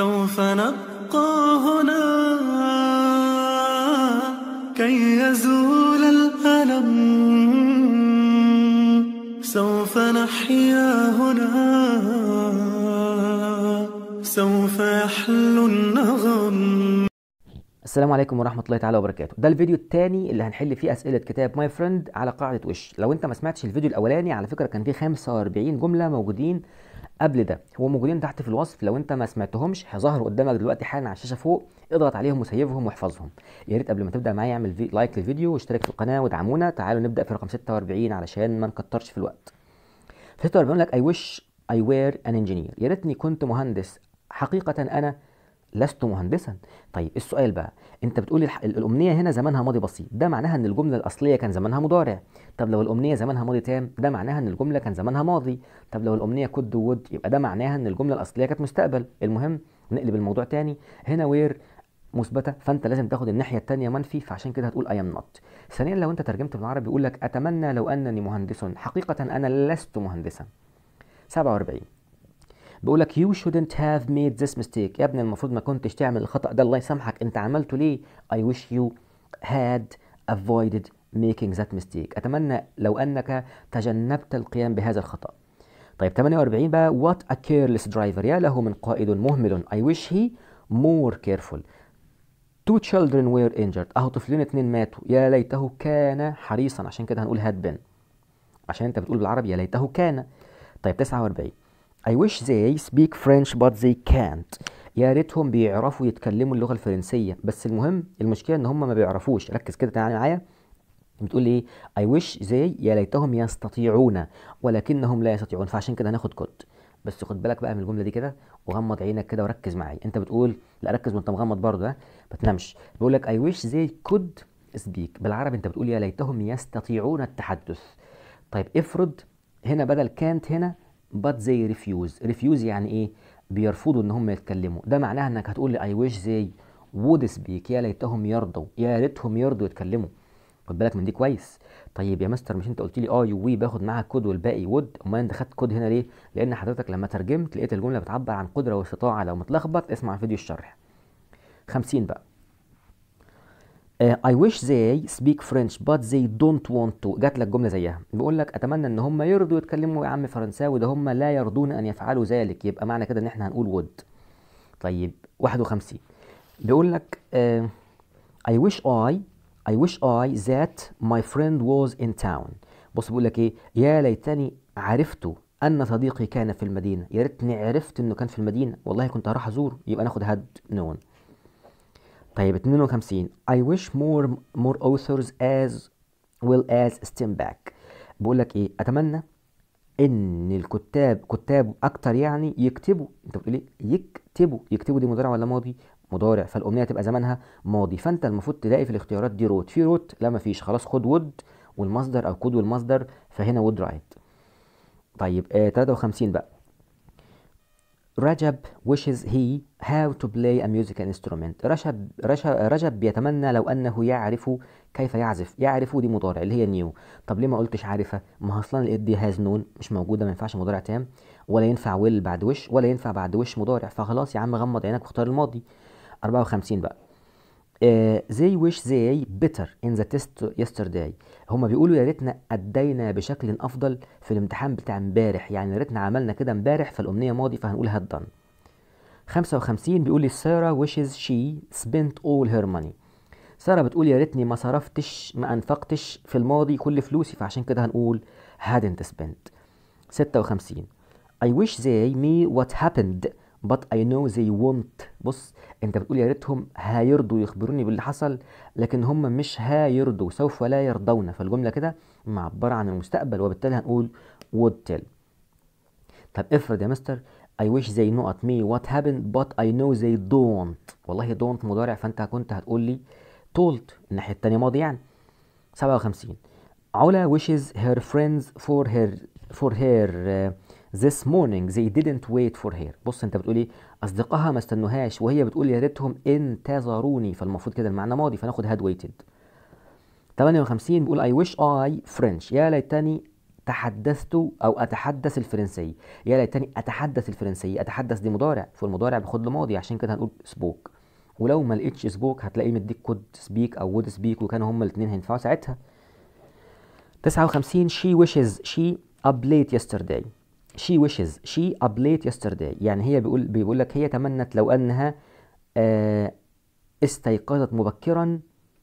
سوف نبقى هنا كي يزول الألم سوف نحيا هنا سوف يحلو النغم السلام عليكم ورحمة الله تعالى وبركاته ده الفيديو الثاني اللي هنحل فيه أسئلة كتاب ماي فريند على قاعدة وش لو انت ما سمعتش الفيديو الأولاني على فكرة كان فيه 45 جملة موجودين قبل ده هو موجودين تحت في الوصف لو انت ما سمعتهمش هيظهروا قدامك دلوقتي حالا على الشاشه فوق اضغط عليهم وسيفهم واحفظهم يا ريت قبل ما تبدا معايا اعمل في... لايك للفيديو واشترك في القناه وادعمونا تعالوا نبدا في رقم 46 علشان ما نكترش في الوقت في 46 بيقول لك اي ويش اي وير ان انجينير يا ريتني كنت مهندس حقيقه انا لست مهندسا طيب السؤال بقى انت بتقول الامنيه هنا زمانها ماضي بسيط ده معناها ان الجمله الاصليه كان زمانها مضارع طب لو الامنيه زمانها ماضي تام ده معناها ان الجمله كان زمانها ماضي طب لو الامنيه كود وود يبقى ده معناها ان الجمله الاصليه كانت مستقبل المهم نقلب الموضوع تاني هنا وير مثبته فانت لازم تاخد الناحيه الثانيه منفي فعشان كده هتقول اي ام نوت ثانيا لو انت ترجمت بالعربي يقول لك اتمنى لو انني مهندس حقيقه انا لست مهندسا 47 بيقول لك يو شودنت هاف ميد ذس ميستيك يا ابني المفروض ما كنتش تعمل الخطأ ده الله يسامحك أنت عملته ليه I wish you had avoided making that mistake أتمنى لو أنك تجنبت القيام بهذا الخطأ طيب 48 بقى what a careless driver يا له من قائد مهمل I wish he more careful two children were injured اهو طفلين اتنين ماتوا يا ليته كان حريصا عشان كده هنقول had been عشان انت بتقول بالعربي يا ليته كان طيب 49 I wish they speak French but they can't يا ريتهم بيعرفوا يتكلموا اللغة الفرنسية بس المهم المشكلة ان هم ما بيعرفوش ركز كده تعالى معايا بتقول ايه I wish they يا ليتهم يستطيعون ولكنهم لا يستطيعون فعشان كده هناخد كود بس خد بالك بقى من الجمله دي كده وغمض عينك كده وركز معايا انت بتقول لا ركز وانت مغمض برضه ها ما تنامش بيقول لك I wish they could speak بالعربي انت بتقول يا ليتهم يستطيعون التحدث طيب افرض هنا بدل كانت هنا but they refuse refuse يعني ايه بيرفضوا ان هم يتكلموا ده معناها انك هتقول لي اي ويش زي وود سبيك يا ليتهم يرضوا يا ريتهم يرضوا يتكلموا خد بالك من دي كويس طيب يا مستر مش انت قلت لي اه يو وي باخد معاها كود والباقي وود امال انت خدت كود هنا ليه لان حضرتك لما ترجمت لقيت الجمله بتعبر عن قدره واستطاعه لو متلخبط اسمع فيديو الشرح 50 بقى اي آه، ويش they سبيك فرنش but زي دونت want تو جات لك جمله زيها بيقول لك اتمنى ان هم يرضوا يتكلموا يا عم فرنساوي ده هم لا يرضون ان يفعلوا ذلك يبقى معنى كده ان احنا هنقول would طيب 51 بيقول لك اي ويش اي اي ويش اي ذات ماي friend was ان تاون بص بيقول لك ايه يا ليتني عرفته ان صديقي كان في المدينه يا ريتني عرفت انه كان في المدينه والله كنت هروح ازوره يبقى ناخد هاد نون no طيب 52 I wish more more authors as well as stem back بقول لك ايه اتمنى ان الكتاب كتاب اكتر يعني يكتبوا انت بتقول ايه يكتبوا يكتبوا دي مضارع ولا ماضي مضارع فالامنيه تبقى زمانها ماضي فانت المفروض تلاقي في الاختيارات دي روت في روت لا مفيش خلاص خد ود والمصدر او كود والمصدر فهنا ود رايت طيب آه 53 بقى رجب wishes he how to play a musical instrument رجب, رجب يتمنى لو أنه يعرف كيف يعزف يعرف دي مضارع اللي هي نيو طب ليه ما قلتش عارفة ما اصلا الإد دي هاز نون مش موجودة ما ينفعش مضارع تام ولا ينفع ويل بعد وش ولا ينفع بعد وش مضارع فخلاص يا عم غمض عينك واختار الماضي 54 بقى آه، they wish they better in the test yesterday هما بيقولوا يا ريتنا ادينا بشكل افضل في الامتحان بتاع امبارح يعني يا ريتنا عملنا كده امبارح فالامنيه ماضي فهنقول هاد دن 55 بيقول لي ساره wishes شي spent اول هير ماني ساره بتقول يا ريتني ما صرفتش ما انفقتش في الماضي كل فلوسي فعشان كده هنقول hadn't spent 56 I wish they me what happened but I know they won't بص انت بتقول يا ريتهم هيرضوا يخبروني باللي حصل لكن هم مش هيرضوا سوف لا يرضون فالجمله كده معبره عن المستقبل وبالتالي هنقول would tell طب افرض يا مستر I wish they know at me what happened but I know they don't والله don't مضارع فانت كنت هتقول لي told الناحيه الثانيه ماضي يعني 57 علا wishes her friends for her for her uh, this morning they didn't wait for her بص انت بتقول ايه اصدقائها ما استنوهاش وهي بتقول يا ريتهم انتظروني فالمفروض كده المعنى ماضي فناخد had waited 58 بيقول I wish I French يا ليتني تحدثت او اتحدث الفرنسي يا ليتني اتحدث الفرنسي اتحدث دي مضارع فالمضارع بياخد له ماضي عشان كده هنقول سبوك ولو ما لقيتش سبوك هتلاقيه مديك كود سبيك او وود سبيك وكانوا هما الاثنين هينفعوا ساعتها 59 she wishes she up late yesterday wishes she up late yesterday يعني هي بيقول بيقول لك هي تمنت لو انها آه استيقظت مبكرا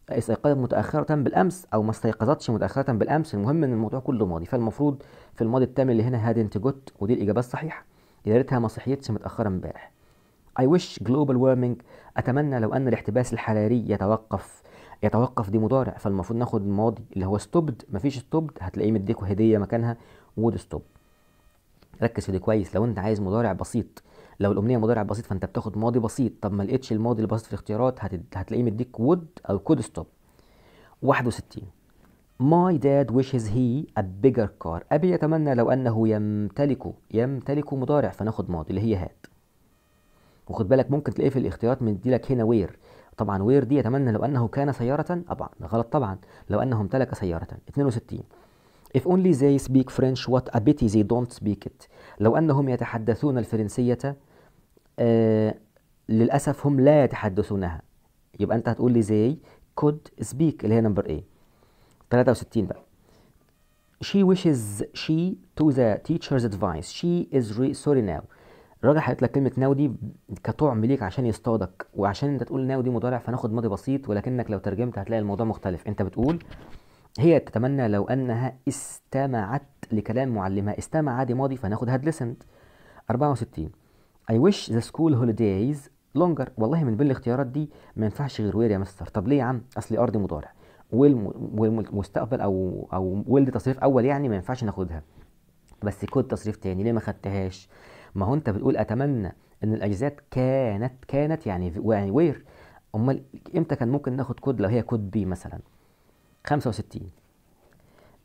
استيقظت متاخره بالامس او ما استيقظتش متاخره بالامس المهم ان الموضوع كله ماضي فالمفروض في الماضي التام اللي هنا هادنت جوت ودي الاجابه الصحيحه يا ريتها ما صحيتش متاخره امبارح I wish global warming أتمنى لو أن الاحتباس الحراري يتوقف يتوقف دي مضارع فالمفروض ناخد الماضي اللي هو stopped مفيش stopped هتلاقيه مديكوا هدية مكانها would stop ركز في دي كويس لو انت عايز مضارع بسيط لو الامنيه مضارع بسيط فانت بتاخد ماضي بسيط طب ما لقيتش الماضي البسيط في الاختيارات هتد... هتلاقيه مديك وود او كود ستوب 61 My dad wishes he a bigger car أبي يتمنى لو أنه يمتلك يمتلك مضارع فناخد ماضي اللي هي هاد وخد بالك ممكن تلاقيه في الاختيارات مديلك هنا وير طبعا وير دي يتمنى لو أنه كان سيارة طبعا غلط طبعا لو أنه امتلك سيارة 62 If only they speak French what a pity they don't speak it لو أنهم يتحدثون الفرنسية آه للأسف هم لا يتحدثونها يبقى أنت هتقول لي they could speak اللي هي نمبر A 63 بقى she wishes she to the teacher's advice she is re... sorry now الراجل حاطط لك كلمه now دي كطعم ليك عشان يصطادك وعشان انت تقول now دي مضارع فناخد ماضي بسيط ولكنك لو ترجمت هتلاقي الموضوع مختلف انت بتقول هي تتمنى لو أنها استمعت لكلام معلمها استمع دي ماضي فناخد had listened 64 I wish the school holidays longer والله من بين الاختيارات دي ما ينفعش غير وير يا مستر طب ليه يا عم أصلي أرضي مضارع والمستقبل أو أو ويل دي تصريف أول يعني ما ينفعش ناخدها بس كود تصريف تاني ليه ما خدتهاش ما هو أنت بتقول أتمنى إن الأجازات كانت كانت يعني يعني وير أمال إمتى كان ممكن ناخد كود لو هي كود بي مثلا 65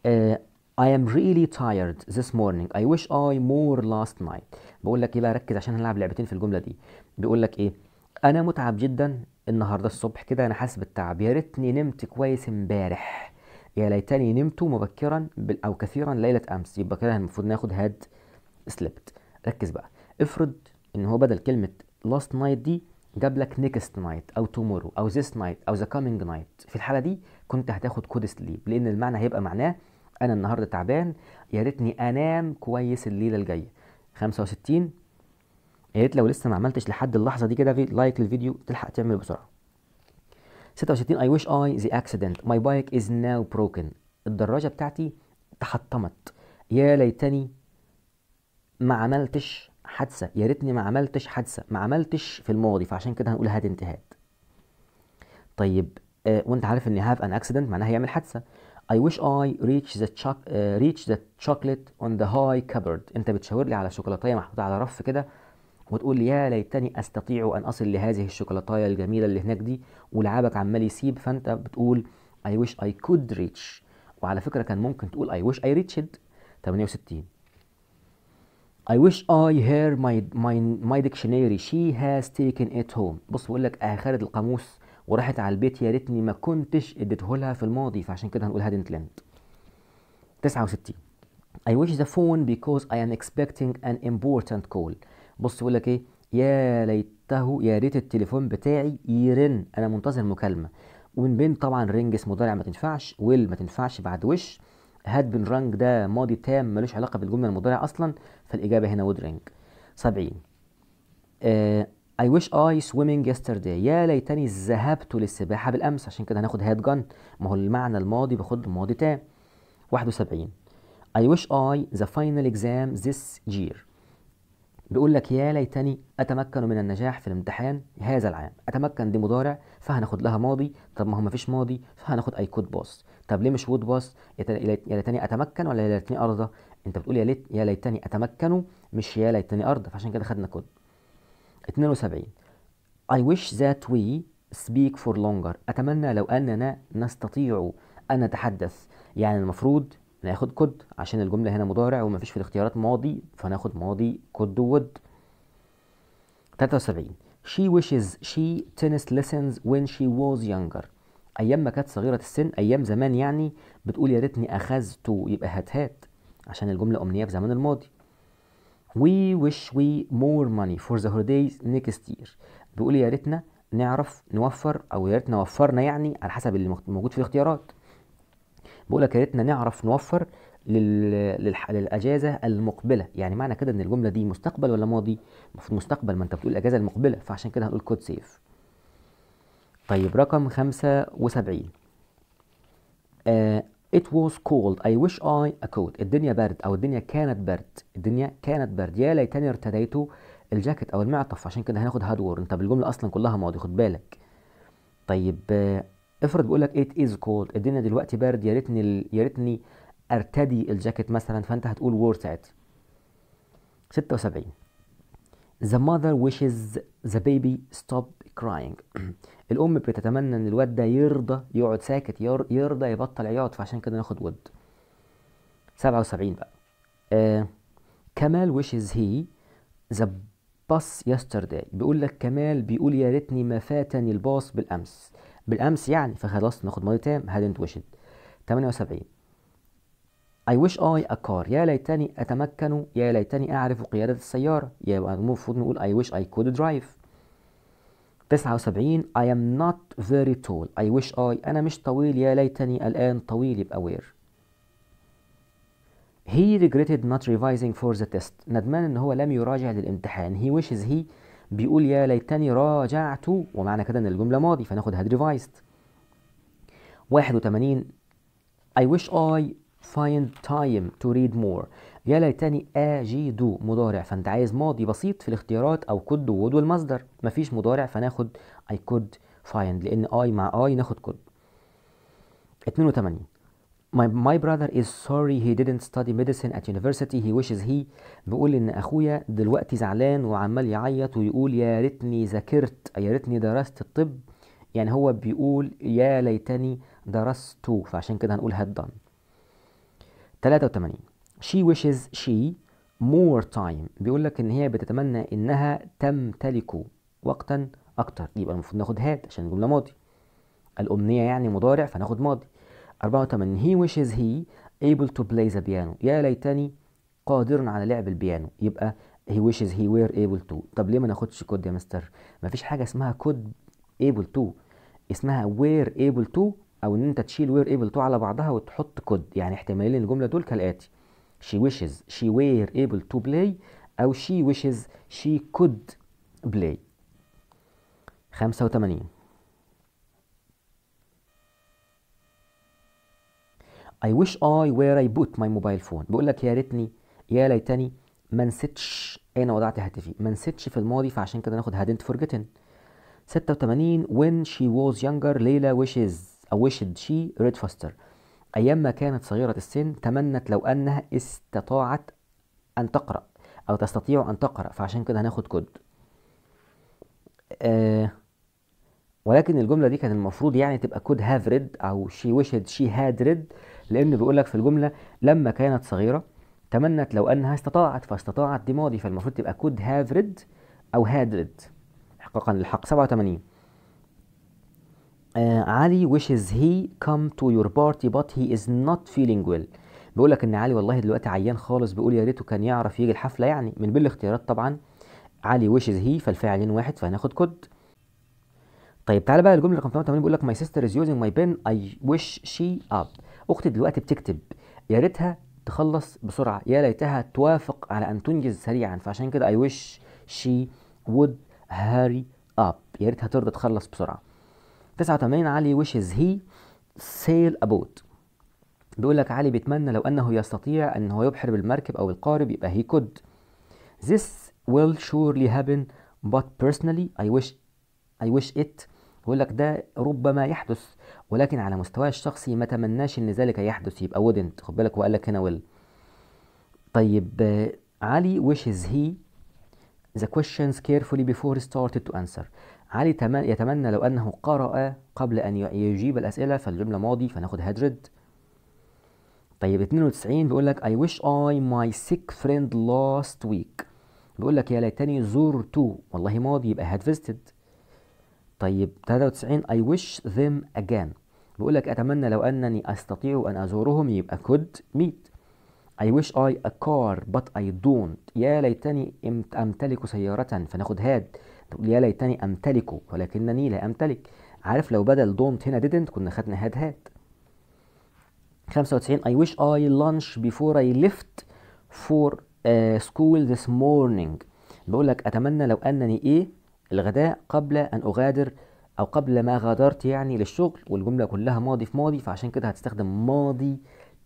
uh, I am really tired this morning I wish I more last night بقول لك ايه بقى ركز عشان هنلعب لعبتين في الجمله دي بيقول لك ايه انا متعب جدا النهارده الصبح كده انا حاسس بالتعب يا ريتني نمت كويس امبارح يا ليتني نمت مبكرا او كثيرا ليله امس يبقى كده المفروض ناخد هاد سليبت ركز بقى افرض ان هو بدل كلمه last night دي جاب لك نيكست نايت او تومورو او ذيس نايت او ذا كامينج نايت في الحاله دي كنت هتاخد كود سليب لان المعنى هيبقى معناه انا النهارده تعبان يا ريتني انام كويس الليله الجايه 65 يا ريت لو لسه ما عملتش لحد اللحظه دي كده لايك للفيديو تلحق تعمله بسرعه 66 I wish I the accident my bike is now broken الدراجة بتاعتي تحطمت يا ليتني ما عملتش حادثه يا ريتني ما عملتش حادثه ما عملتش في الماضي فعشان كده هنقول هاد انتهاد طيب آه وانت عارف ان هاف ان اكسيدنت معناها هيعمل حادثه I wish I reach the, choc uh, reach the chocolate on the high cupboard انت بتشاور لي على شوكولاتية محطوطه على رف كده وتقول لي يا ليتني استطيع ان اصل لهذه الشوكولاتايه الجميله اللي هناك دي ولعابك عمال يسيب فانت بتقول I wish I could reach وعلى فكره كان ممكن تقول I wish I reached 68 I wish I hear my, my, my dictionary she has taken it home بص بقول لك اخرت آه، القاموس وراحت على البيت يا ريتني ما كنتش اديته لها في الماضي فعشان كده هنقول hadn't lent 69 I wish the phone because I am expecting an important call بص بقول لك ايه يا ليته يا ريت التليفون بتاعي يرن انا منتظر مكالمه ومن بين طبعا رينج اسمه ضارع ما تنفعش ويل ما تنفعش بعد وش هاد بن رانج ده ماضي تام ملوش علاقة بالجملة المضارعة أصلا فالإجابة هنا would ring 70 آه I wish I swimming yesterday يا ليتني ذهبت للسباحة بالأمس عشان كده هناخد هاد جن ما هو المعنى الماضي باخد ماضي تام 71 I wish I the final exam this year بيقول لك يا ليتني أتمكن من النجاح في الامتحان هذا العام أتمكن دي مضارع فهناخد لها ماضي طب ما هو مفيش ماضي فهناخد I could boss طب ليه مش وود باس يا ليتني اتمكن ولا يا ليتني ارضى انت بتقول يا ليت يا ليتني اتمكن مش يا ليتني ارضى فعشان كده خدنا كود 72 I wish that we speak for longer أتمنى لو أننا نستطيع أن نتحدث يعني المفروض ناخد كود عشان الجملة هنا مضارع ومفيش في الاختيارات ماضي فناخد ماضي كود وود 73 She wishes she tennis lessons when she was younger ايام ما كانت صغيره السن ايام زمان يعني بتقول يا ريتني اخذته يبقى هات هات عشان الجمله امنيه في زمان الماضي وي wish وي مور ماني فور ذا هوليديز نيكست يير بيقول يا ريتنا نعرف نوفر او يا ريتنا وفرنا يعني على حسب اللي موجود في الاختيارات بيقول لك يا ريتنا نعرف نوفر لل... للح... للاجازه المقبله يعني معنى كده ان الجمله دي مستقبل ولا ماضي المفروض مستقبل ما انت بتقول الاجازه المقبله فعشان كده هنقول كود سيف طيب رقم 75 uh, It was cold I wish I a coat الدنيا برد أو الدنيا كانت برد الدنيا كانت برد يا ليتني ارتديت الجاكيت أو المعطف عشان كده هناخد هادور أنت بالجملة أصلا كلها ماضي خد بالك طيب uh, افرض بيقول لك it is cold الدنيا دلوقتي برد يا ريتني ال... يا ريتني ارتدي الجاكيت مثلا فانت هتقول wore ساعتها 76 The mother wishes the baby stop crying الام بتتمنى ان الواد ده يرضى يقعد ساكت يرضى يبطل عياط فعشان كده ناخد ود 77 بقى آه كمال ويشز هي ذا باص يسترداي بيقول لك كمال بيقول يا ريتني ما فاتني الباص بالامس بالامس يعني فخلاص ناخد ماضي تام هادنت ويشد 78 I wish I a car يا ليتني اتمكن يا ليتني اعرف قياده السياره يبقى المفروض نقول I wish I could drive 79 I am not very tall I wish I أنا مش طويل يا ليتني الآن طويل يبقى وير He regretted not revising for the test ندمان إن هو لم يراجع للامتحان He wishes he بيقول يا ليتني راجعت ومعنى كده إن الجملة ماضي فناخد had revised 81 I wish I find time to read more يا ليتني أجد مضارع فأنت عايز ماضي بسيط في الاختيارات أو كود وود والمصدر مفيش مضارع فناخد I could find لأن I مع I ناخد كود 82 My, my brother is sorry he didn't study medicine at university he wishes he بيقول ان اخويا دلوقتي زعلان وعمال يعيط ويقول يا ريتني ذاكرت يا ريتني درست الطب يعني هو بيقول يا ليتني درست فعشان كده هنقول had done 83 she wishes she more time بيقول لك ان هي بتتمنى انها تمتلك وقتا اكتر يبقى المفروض ناخد هاد عشان الجمله ماضي الامنيه يعني مضارع فناخد ماضي 84 he wishes he able to play the piano يا ليتني قادر على لعب البيانو يبقى he wishes he were able to طب ليه ما ناخدش كود يا مستر مفيش حاجه اسمها كود able to اسمها were able to او ان انت تشيل were able to على بعضها وتحط كود يعني احتمالين الجمله دول كالاتي she wishes she were able to play أو she wishes she could play 85 I wish I where I put my mobile phone بقول لك يا ريتني يا ليتني ما نسيتش انا وضعت هاتفي ما نسيتش في الماضي فعشان كده ناخد hadn't forgotten 86 when she was younger ليلى wishes او wished she read faster أيام ما كانت صغيرة السن تمنت لو أنها استطاعت أن تقرأ أو تستطيع أن تقرأ فعشان كده هناخد كود آه ولكن الجملة دي كان المفروض يعني تبقى كود هاف أو شي وشد شي هاد ريد لأن بيقول لك في الجملة لما كانت صغيرة تمنت لو أنها استطاعت فاستطاعت دي ماضي فالمفروض تبقى كود هاف أو هاد ريد إحقاقا للحق 87 آه علي wishes he come to your party but he is not feeling well بيقول لك ان علي والله دلوقتي عيان خالص بيقول يا ريته كان يعرف يجي الحفله يعني من بين الاختيارات طبعا علي ويشز هي فالفاعلين واحد فهناخد كود طيب تعالى بقى الجمله رقم 88 بيقول لك ماي سيستر از using ماي بن اي ويش شي اب اختي دلوقتي بتكتب يا ريتها تخلص بسرعه يا ليتها توافق على ان تنجز سريعا فعشان كده اي ويش شي وود هاري اب يا ريتها ترضى تخلص بسرعه 89 علي ويشز هي سيل ابوت بيقول لك علي بيتمنى لو انه يستطيع ان هو يبحر بالمركب او القارب يبقى هي كود This will surely happen but personally I wish I wish it بيقول لك ده ربما يحدث ولكن على مستواي الشخصي ما تمناش ان ذلك يحدث يبقى wouldn't خد بالك وقال لك هنا will طيب علي wishes he the questions carefully before started to answer علي يتمنى لو أنه قرأ قبل أن يجيب الأسئلة فالجملة ماضي فناخد هدرد طيب 92 بيقول لك I wish I my sick friend last week بيقول لك يا ليتني زرته والله ماضي يبقى had visited طيب 93 I wish them again بيقول لك أتمنى لو أنني أستطيع أن أزورهم يبقى could meet I wish I a car but I don't يا ليتني أمتلك سيارة فناخد had تقول يا ليتني أمتلكه ولكنني لا أمتلك عارف لو بدل دونت هنا didn't كنا خدنا هاد هاد 95 I wish I lunch before I left for uh, school this morning بقول لك أتمنى لو أنني إيه الغداء قبل أن أغادر أو قبل ما غادرت يعني للشغل والجملة كلها ماضي في ماضي فعشان كده هتستخدم ماضي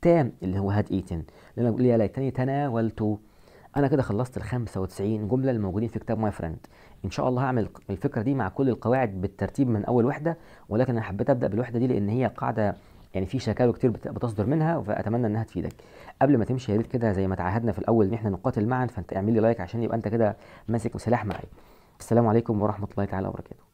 تام اللي هو هاد ايتن لأن بقول يا ليتني تناولت أنا كده خلصت ال 95 جملة الموجودين في كتاب ماي فريند ان شاء الله هعمل الفكره دي مع كل القواعد بالترتيب من اول وحده ولكن انا حبيت ابدا بالوحده دي لان هي قاعده يعني في شكاوى كتير بتصدر منها فاتمنى انها تفيدك قبل ما تمشي يا ريت كده زي ما تعهدنا في الاول ان احنا نقاتل معا فانت اعمل لي لايك عشان يبقى انت كده ماسك سلاح معايا السلام عليكم ورحمه الله تعالى وبركاته